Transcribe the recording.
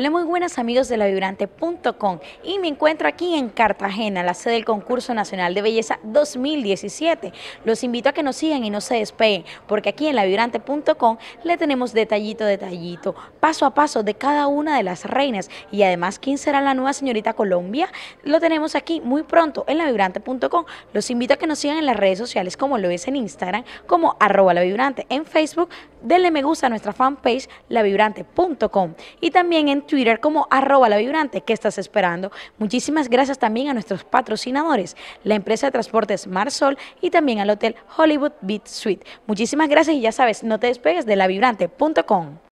Hola muy buenas amigos de la Vibrante.com y me encuentro aquí en Cartagena, la sede del concurso nacional de belleza 2017. Los invito a que nos sigan y no se despeguen porque aquí en la Vibrante.com le tenemos detallito detallito, paso a paso de cada una de las reinas y además quién será la nueva señorita Colombia, lo tenemos aquí muy pronto en la Vibrante.com. Los invito a que nos sigan en las redes sociales como lo es en Instagram como arroba lavibrante, en Facebook denle me gusta a nuestra fanpage lavibrante.com y también en Twitter como arroba lavibrante. ¿Qué estás esperando? Muchísimas gracias también a nuestros patrocinadores, la empresa de transportes Marsol y también al hotel Hollywood Beat Suite. Muchísimas gracias y ya sabes, no te despegues de lavibrante.com.